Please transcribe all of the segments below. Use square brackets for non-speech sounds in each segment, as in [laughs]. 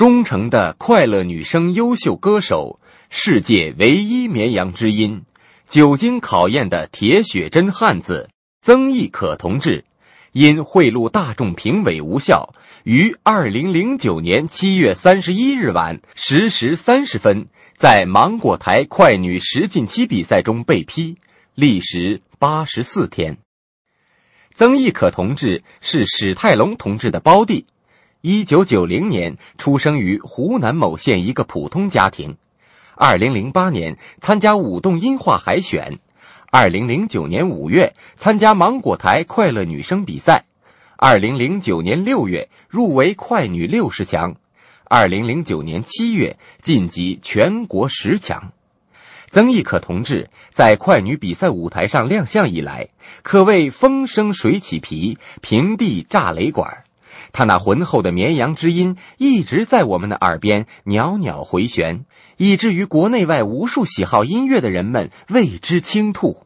忠诚的快乐女生、优秀歌手、世界唯一绵羊之音、久经考验的铁血真汉子曾轶可同志，因贿赂大众评委无效，于二零零九年七月三十一日晚十时三十分，在芒果台《快女》十进七比赛中被批，历时八十四天。曾轶可同志是史泰龙同志的胞弟。一九九零年出生于湖南某县一个普通家庭。二零零八年参加舞动音画海选，二零零九年五月参加芒果台快乐女声比赛，二零零九年六月入围快女六十强，二零零九年七月晋级全国十强。曾轶可同志在快女比赛舞台上亮相以来，可谓风生水起皮平地炸雷管。他那浑厚的绵羊之音一直在我们的耳边袅袅回旋，以至于国内外无数喜好音乐的人们为之倾吐。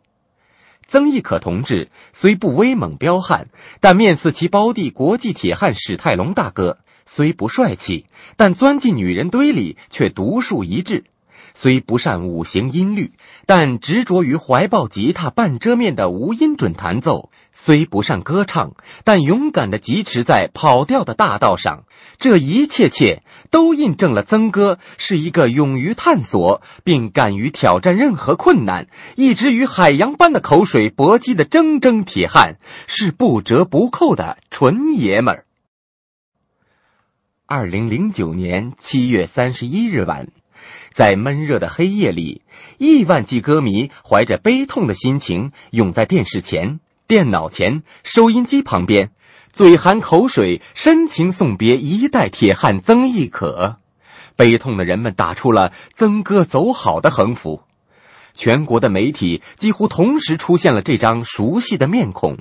曾轶可同志虽不威猛彪悍，但面似其胞弟国际铁汉史泰龙大哥；虽不帅气，但钻进女人堆里却独树一帜。虽不善五行音律，但执着于怀抱吉他半遮面的无音准弹奏；虽不善歌唱，但勇敢的疾驰在跑调的大道上。这一切切都印证了曾哥是一个勇于探索并敢于挑战任何困难，一直与海洋般的口水搏击的铮铮铁汉，是不折不扣的纯爷们儿。二零零九年七月三十一日晚。在闷热的黑夜里，亿万计歌迷怀着悲痛的心情，涌在电视前、电脑前、收音机旁边，嘴含口水，深情送别一代铁汉曾轶可。悲痛的人们打出了“曾哥走好”的横幅，全国的媒体几乎同时出现了这张熟悉的面孔。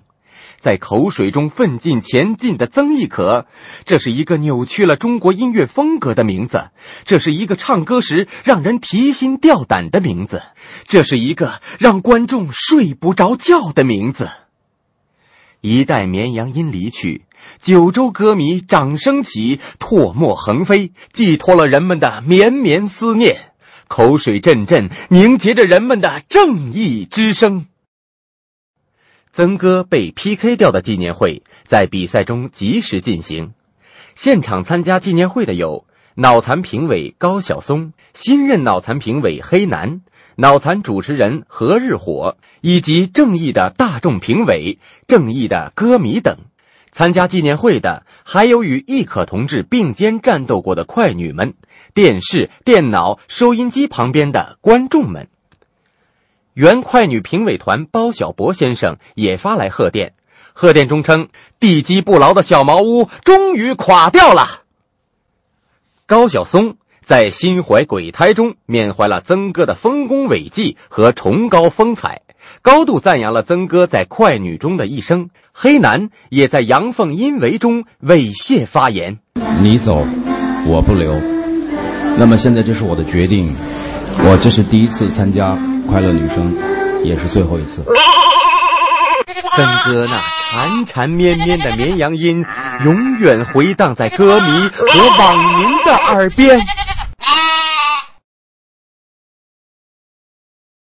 在口水中奋进前进的曾轶可，这是一个扭曲了中国音乐风格的名字，这是一个唱歌时让人提心吊胆的名字，这是一个让观众睡不着觉的名字。一代绵羊音离去，九州歌迷掌声起，唾沫横飞，寄托了人们的绵绵思念，口水阵阵，凝结着人们的正义之声。曾哥被 PK 掉的纪念会在比赛中及时进行。现场参加纪念会的有脑残评委高晓松、新任脑残评委黑楠、脑残主持人何日火，以及正义的大众评委、正义的歌迷等。参加纪念会的还有与亦可同志并肩战斗过的快女们、电视、电脑、收音机旁边的观众们。原快女评委团包小博先生也发来贺电，贺电中称：“地基不牢的小茅屋终于垮掉了。”高晓松在心怀鬼胎中缅怀了曾哥的丰功伟绩和崇高风采，高度赞扬了曾哥在快女中的一生。黑男也在阳奉阴违中猥亵发言。你走，我不留。那么现在就是我的决定。我这是第一次参加快乐女生，也是最后一次。森 [laughs] 哥那缠缠绵绵的绵羊音，永远回荡在歌迷和网民的耳边。